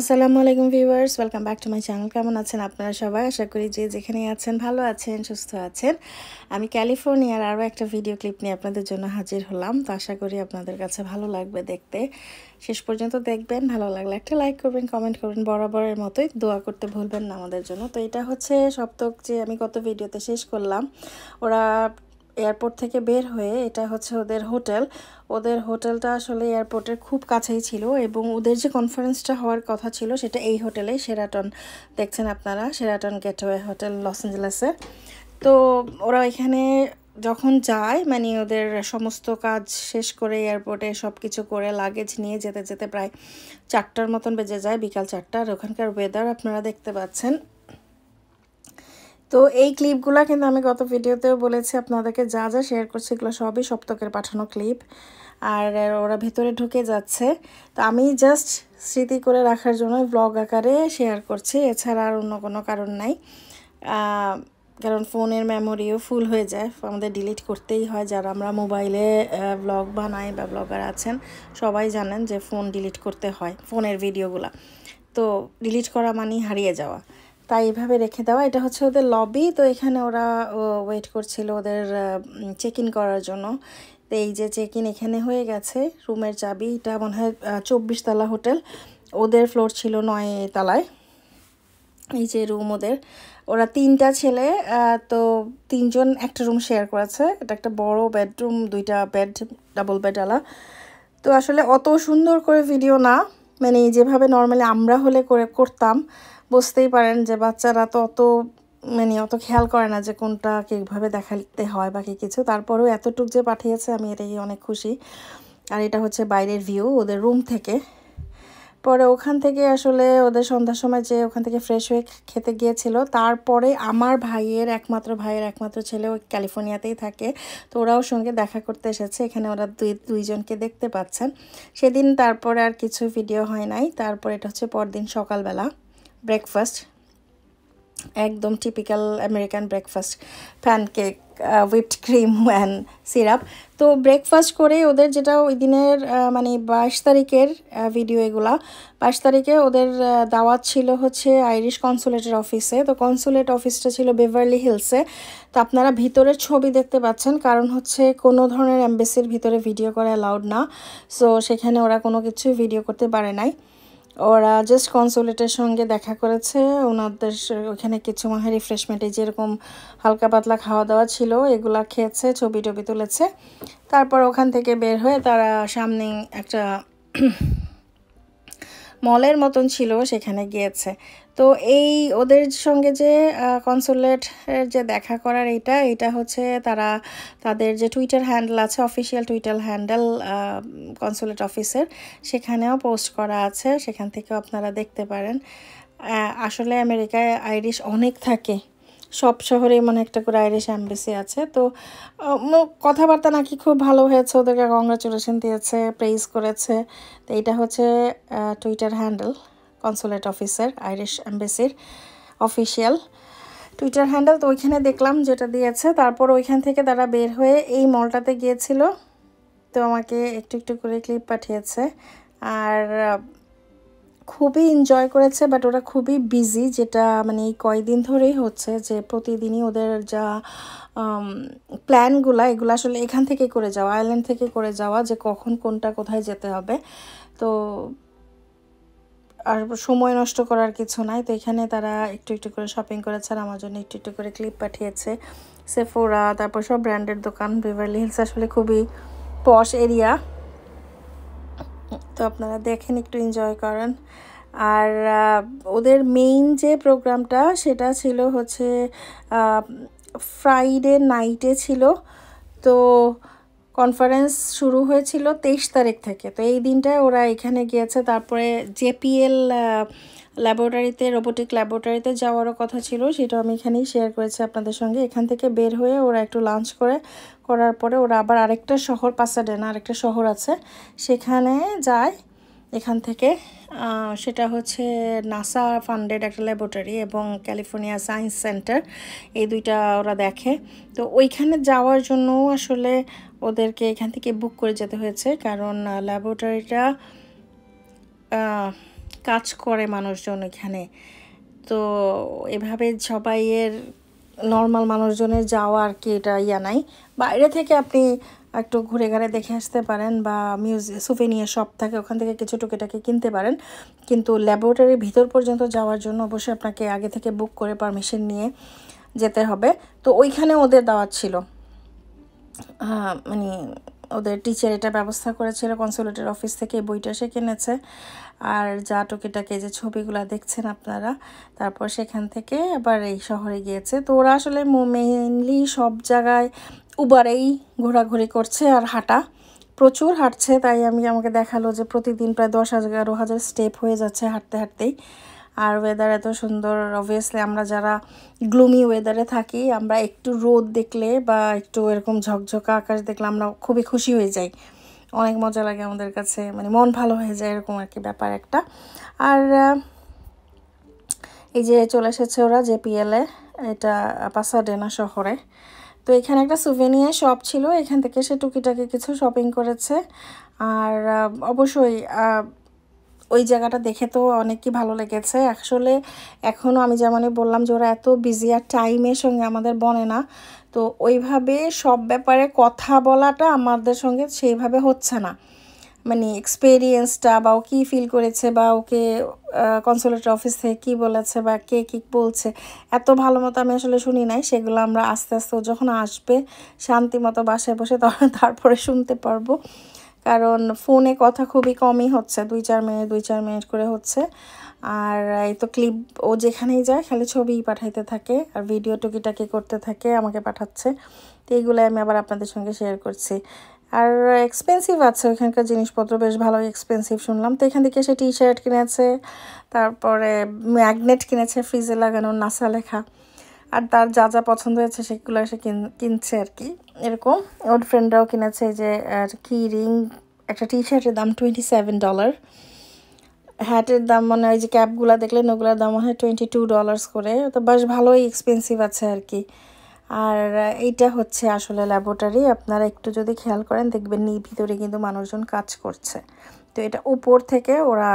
আসসালামু আলাইকুম viewers welcome back to my channel কেমন আছেন আপনারা সবাই আশা করি যে যেখানেই আছেন ভালো আছেন সুস্থ আছেন আমি ক্যালিফোর্নিয়ার আরও একটা ভিডিও ক্লিপ নিয়ে আপনাদের জন্য হাজির হলাম তো আশা করি আপনাদের কাছে ভালো লাগবে দেখতে শেষ পর্যন্ত দেখবেন ভালো লাগলে একটা লাইক করবেন কমেন্ট করবেন বরাবরের মতোই দোয়া করতে ভুলবেন না আমাদের জন্য তো এটা হচ্ছে সপ্তক যে আমি কত ভিডিওতে শেষ করলাম ওরা এয়ারপোর্ট থেকে বের হয়ে এটা হচ্ছে ওদের হোটেল ওদের হোটেলটা আসলে এয়ারপোর্টের খুব কাছেই ছিল এবং ওদের যে কনফারেন্সটা হওয়ার কথা ছিল সেটা এই হোটেলে সেরাটন দেখছেন আপনারা সেরাটন গেটওয়ে হোটেল লস অ্যাঞ্জেলেসের তো ওরা এখানে যখন যায় মানে ওদের সমস্ত কাজ শেষ করে এয়ারপোর্টে সব কিছু করে লাগেজ নিয়ে যেতে যেতে প্রায় চারটার মতন বেজে যায় বিকাল চারটার ওখানকার ওয়েদার আপনারা দেখতে পাচ্ছেন তো এই ক্লিপগুলো কিন্তু আমি গত ভিডিওতেও বলেছি আপনাদেরকে যা যা শেয়ার করছি এগুলো সবই সপ্তকের পাঠানো ক্লিপ আর ওরা ভেতরে ঢুকে যাচ্ছে তো আমি জাস্ট স্মৃতি করে রাখার জন্য ব্লগ আকারে শেয়ার করছি এছাড়া আর অন্য কোনো কারণ নাই কারণ ফোনের মেমোরিও ফুল হয়ে যায় আমাদের ডিলিট করতেই হয় যারা আমরা মোবাইলে ব্লগ বানাই বা ব্লগার আছেন সবাই জানেন যে ফোন ডিলিট করতে হয় ফোনের ভিডিওগুলা তো ডিলিট করা মানেই হারিয়ে যাওয়া তাই এভাবে রেখে দেওয়া এটা হচ্ছে ওদের লবি তো এখানে ওরা ওয়েট করছিল ওদের চেক ইন করার জন্য তো এই যে চেক ইন এখানে হয়ে গেছে রুমের চাবি এটা মনে হয় চব্বিশ তলা হোটেল ওদের ফ্লোর ছিল নয় তলায় এই যে রুম ওদের ওরা তিনটা ছেলে তো তিনজন একটা রুম শেয়ার করেছে এটা একটা বড় বেডরুম দুইটা বেড ডাবল বেড আলা তো আসলে অত সুন্দর করে ভিডিও না মানে যেভাবে নর্মালি আমরা হলে করে করতাম বুঝতেই পারেন যে বাচ্চারা তো অত মানে অত খেয়াল করে না যে কোনটা কীভাবে দেখাতে হয় বা কী কিছু তারপরেও এতটুক যে পাঠিয়েছে আমি এটাই অনেক খুশি আর এটা হচ্ছে বাইরের ভিউ ওদের রুম থেকে পরে ওখান থেকে আসলে ওদের সন্ধ্যার সময় যে ওখান থেকে ফ্রেশ হয়ে খেতে গিয়েছিল তারপরে আমার ভাইয়ের একমাত্র ভাইয়ের একমাত্র ছেলে ক্যালিফোর্নিয়াতেই থাকে তো ওরাও সঙ্গে দেখা করতে এসেছে এখানে ওরা দুই দুইজনকে দেখতে পাচ্ছেন সেদিন তারপরে আর কিছু ভিডিও হয় নাই তারপর এটা হচ্ছে পরদিন সকালবেলা ব্রেকফাস্ট একদম typical American breakfast pancake whipped cream one syrup তো ব্রেকফাস্ট করে ওদের যেটা ওই দিনের মানে বাইশ তারিখের ভিডিও এগুলা বাইশ তারিখে ওদের দাওয়াত ছিল হচ্ছে আইরিশ কনসুলেটের অফিসে তো কনসুলেট অফিসটা ছিল বেভারলি হিলসে তো আপনারা ভিতরের ছবি দেখতে পাচ্ছেন কারণ হচ্ছে কোনো ধরনের অ্যাম্বেসির ভিতরে ভিডিও করা অ্যালাউড না সো সেখানে ওরা কোনো কিছু ভিডিও করতে পারে নাই ওরা জাস্ট কনসোলেটের সঙ্গে দেখা করেছে ওনাদের ওখানে কিছু মাহে রিফ্রেশমেন্টে যেরকম হালকা পাতলা খাওয়া দাওয়া ছিল এগুলা খেয়েছে ছবি টবি তুলেছে তারপর ওখান থেকে বের হয়ে তারা সামনে একটা মলের মতন ছিল সেখানে গিয়েছে তো এই ওদের সঙ্গে যে কনসুলেটের যে দেখা করার এটা এটা হচ্ছে তারা তাদের যে টুইটার হ্যান্ডেল আছে অফিসিয়াল টুইটার হ্যান্ডেল কনসুলেট অফিসের সেখানেও পোস্ট করা আছে সেখান থেকেও আপনারা দেখতে পারেন আসলে আমেরিকায় আইরিশ অনেক থাকে সব শহরে মানে একটা করে আইরিশ অ্যাম্বাসি আছে তো কথাবার্তা নাকি খুব ভালো হয়েছে ওদেরকে কংগ্রাচুলেশন দিয়েছে প্রেস করেছে তো এইটা হচ্ছে টুইটার হ্যান্ডেল কনসুলেট অফিসের আইরিশ অ্যাম্বাসির অফিসিয়াল টুইটার হ্যান্ডেল তো ওইখানে দেখলাম যেটা দিয়েছে তারপর ওইখান থেকে তারা বের হয়ে এই মলটাতে গিয়েছিল তো আমাকে একটু একটু করে ক্লিপ পাঠিয়েছে আর খুবই এনজয় করেছে বাট ওরা খুবই বিজি যেটা মানে এই কয়দিন ধরেই হচ্ছে যে প্রতিদিনই ওদের যা প্ল্যানগুলো এগুলো আসলে এখান থেকে করে যাওয়া আইল্যান্ড থেকে করে যাওয়া যে কখন কোনটা কোথায় যেতে হবে তো আর সময় নষ্ট করার কিছু নাই তো এখানে তারা একটু একটু করে শপিং করেছে আর আমার জন্য একটু একটু করে ক্লিপ পাঠিয়েছে সেফোরা তারপর সব ব্র্যান্ডের দোকান বেভারলি হিলস আসলে খুবই পশ এরিয়া তো আপনারা দেখেন একটু এনজয় করেন আর ওদের মেইন যে প্রোগ্রামটা সেটা ছিল হচ্ছে ফ্রাইডে নাইটে ছিল তো কনফারেন্স শুরু হয়েছিল তেইশ তারিখ থেকে তো এই দিনটায় ওরা এখানে গিয়েছে তারপরে জেপিএল ল্যাবরেটরিতে রোবোটিক ল্যাবরেটরিতে যাওয়ারও কথা ছিল সেটা আমি এখানেই শেয়ার করেছি আপনাদের সঙ্গে এখান থেকে বের হয়ে ওরা একটু লাঞ্চ করে করার পরে ওরা আবার আরেকটা শহর পাসাডেনা আরেকটা শহর আছে সেখানে যায় এখান থেকে সেটা হচ্ছে নাসা ফান্ডেড একটা ল্যাবরেটরি এবং ক্যালিফোর্নিয়া সায়েন্স সেন্টার এই দুইটা ওরা দেখে তো ওইখানে যাওয়ার জন্য আসলে ওদেরকে এখান থেকে বুক করে যেতে হয়েছে কারণ ল্যাবরেটরিটা কাজ করে মানুষজন এখানে তো এভাবে সবাইয়ের নর্মাল মানুষজনের যাওয়া আর কি এটা ইয়া নাই বাইরে থেকে আপনি একটু ঘুরে ঘাড়ে দেখে আসতে পারেন বা সুফে নিয়ে শপ থাকে ওখান থেকে কিছু টুকিটাকি কিনতে পারেন কিন্তু ল্যাবরেটরি ভিতর পর্যন্ত যাওয়ার জন্য অবশ্যই আপনাকে আগে থেকে বুক করে পারমিশন নিয়ে যেতে হবে তো ওইখানে ওদের দেওয়া ছিল মানে ওদের টিচার এটা ব্যবস্থা করেছিল কনসুলেটের অফিস থেকে বইটা সে কিনেছে আর যা টুকিটাকে যে ছবিগুলো দেখছেন আপনারা তারপর সেখান থেকে আবার এই শহরে গিয়েছে তো ওরা আসলে মেইনলি সব জায়গায় উবারেই ঘোরাঘুরি করছে আর হাঁটা প্রচুর হাঁটছে তাই আমি আমাকে দেখালো যে প্রতিদিন প্রায় দশ হাজার এগারো হাজার স্টেপ হয়ে যাচ্ছে হাঁটতে হাঁটতেই আর ওয়েদার এত সুন্দর অবভিয়াসলি আমরা যারা গ্লুমি ওয়েদারে থাকি আমরা একটু রোদ দেখলে বা একটু এরকম ঝকঝকা আকাশ দেখলে আমরা খুবই খুশি হয়ে যাই অনেক মজা লাগে আমাদের কাছে মানে মন ভালো হয়ে যায় এরকম আর কি ব্যাপার একটা আর এই যে চলে এসেছে ওরা জেপিএলে এটা পাসাডেনা শহরে তো এখানে একটা সুভেনিয়ার শপ ছিল এখান থেকে সে টুকিটাকি কিছু শপিং করেছে আর অবশ্যই ওই জায়গাটা দেখে তো অনেকই ভালো লেগেছে আসলে এখনও আমি যেমনই বললাম যে ওরা এত বিজি আর টাইমের সঙ্গে আমাদের বনে না তো ওইভাবে সব ব্যাপারে কথা বলাটা আমাদের সঙ্গে সেইভাবে হচ্ছে না মানে এক্সপেরিয়েন্সটা বা ও কী ফিল করেছে বা ওকে কনসুলেট অফিস থেকে কী বলেছে বা কে কী বলছে এত ভালো মতো আমি আসলে শুনি নাই সেগুলো আমরা আস্তে আস্তে যখন আসবে শান্তি মতো বাসায় বসে তখন তারপরে শুনতে পারবো কারণ ফোনে কথা খুবই কমই হচ্ছে দুই চার মিনিট দুই চার মিনিট করে হচ্ছে আর এই তো ক্লিপ ও যেখানেই যায় খালি ছবিই পাঠাইতে থাকে আর ভিডিও টুকিটাকি করতে থাকে আমাকে পাঠাচ্ছে তো এইগুলো আমি আবার আপনাদের সঙ্গে শেয়ার করছি আর এক্সপেন্সিভ আছে ওইখানকার জিনিসপত্র বেশ ভালো এক্সপেন্সিভ শুনলাম তো এখান থেকে সে টি শার্ট কিনেছে তারপরে ম্যাগনেট কিনেছে ফ্রিজে লাগানো নাসা লেখা আর তার যা যা পছন্দ হয়েছে সেগুলো সে কিনছে আর কি এরকম ওর ফ্রেন্ডরাও কিনেছে যে আর কি রিং একটা টি শার্টের দাম টোয়েন্টি সেভেন ডলার হ্যাটের দাম মানে ওই যে ক্যাপগুলো দেখলেন ওগুলোর দাম হয় টোয়েন্টি টু ডলার্স করে তো বেশ ভালোই এক্সপেন্সিভ আছে আর কি আর এইটা হচ্ছে আসলে ল্যাবরেটরি আপনারা একটু যদি খেয়াল করেন দেখবেন নি ভিতরে কিন্তু মানুষজন কাজ করছে তো এটা উপর থেকে ওরা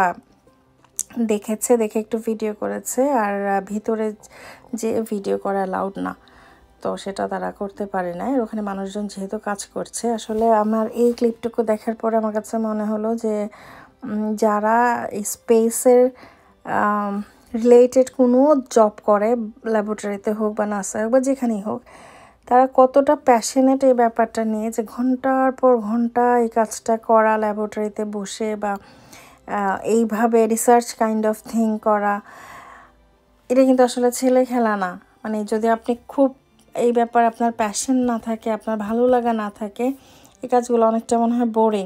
দেখেছে দেখে একটু ভিডিও করেছে আর ভিতরে যে ভিডিও করা অ্যালাউড না তো সেটা তারা করতে পারে না এর ওখানে মানুষজন যেহেতু কাজ করছে আসলে আমার এই ক্লিপটুকু দেখার পরে আমার কাছে মনে হলো যে যারা স্পেসের রিলেটেড কোনো জব করে ল্যাবরেটরিতে হোক বা নাসা হোক বা যেখানেই হোক তারা কতটা প্যাশনেট এই ব্যাপারটা নিয়ে যে ঘন্টার পর ঘন্টা এই কাজটা করা ল্যাবরেটরিতে বসে বা এইভাবে রিসার্চ কাইন্ড অফ থিং করা এটা কিন্তু আসলে ছেলে খেলা না মানে যদি আপনি খুব এই ব্যাপার আপনার প্যাশন না থাকে আপনার ভালো লাগা না থাকে এই কাজগুলো অনেকটা মনে হয় বোরিং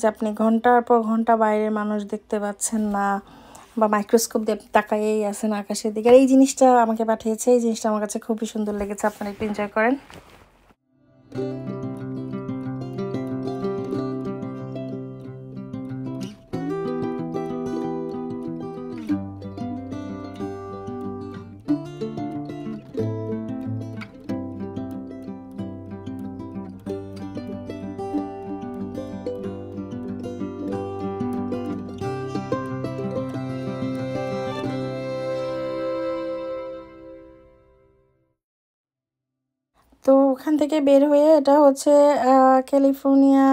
যে আপনি ঘন্টার পর ঘন্টা বাইরের মানুষ দেখতে পাচ্ছেন না বা মাইক্রোস্কোপ দিয়ে তাকাইয়েই আছেন আকাশের দিকে আর এই জিনিসটা আমাকে পাঠিয়েছে এই জিনিসটা আমার কাছে খুবই সুন্দর লেগেছে আপনারা একটু এনজয় করেন ওখান থেকে বের হয়ে এটা হচ্ছে ক্যালিফোর্নিয়া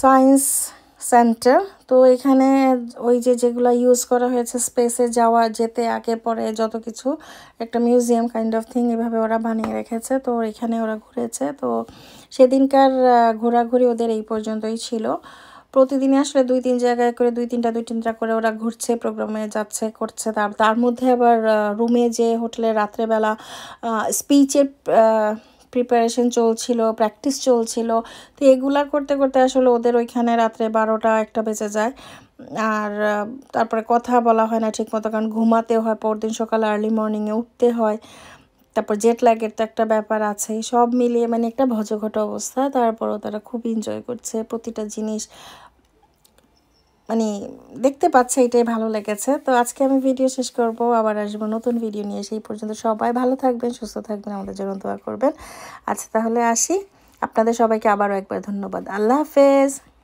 সায়েন্স সেন্টার তো এখানে ওই যে যেগুলো ইউজ করা হয়েছে স্পেসে যাওয়া যেতে আগে পরে যত কিছু একটা মিউজিয়াম কাইন্ড অফ থিং এভাবে ওরা বানিয়ে রেখেছে তো এখানে ওরা ঘুরেছে তো সেদিনকার ঘোরাঘুরি ওদের এই পর্যন্তই ছিল প্রতিদিনই আসলে দুই তিন জায়গায় করে দুই তিনটা দুই তিনটা করে ওরা ঘুরছে প্রোগ্রামে যাচ্ছে করছে তার তার মধ্যে আবার রুমে যে হোটেলে রাত্রেবেলা স্পিচের প্রিপারেশন চলছিল প্র্যাকটিস চলছিল তো এগুলা করতে করতে আসলে ওদের ওইখানে রাত্রে বারোটা একটা বেজে যায় আর তারপরে কথা বলা হয় না ঠিকমতো কারণ ঘুমাতে হয় পরদিন সকালে আর্লি মর্নিংয়ে উঠতে হয় তারপর জেট ল্যাগের তো একটা ব্যাপার আছে সব মিলিয়ে মানে একটা ভজঘট অবস্থা তারপরও তারা খুব এনজয় করছে প্রতিটা জিনিস মানে দেখতে পাচ্ছে এটাই ভালো লেগেছে তো আজকে আমি ভিডিও শেষ করব আবার আসবো নতুন ভিডিও নিয়ে সেই পর্যন্ত সবাই ভালো থাকবেন সুস্থ থাকবেন আমাদের জন্য দোয়া করবেন আচ্ছা তাহলে আসি আপনাদের সবাইকে আবারও একবার ধন্যবাদ আল্লাহ হাফেজ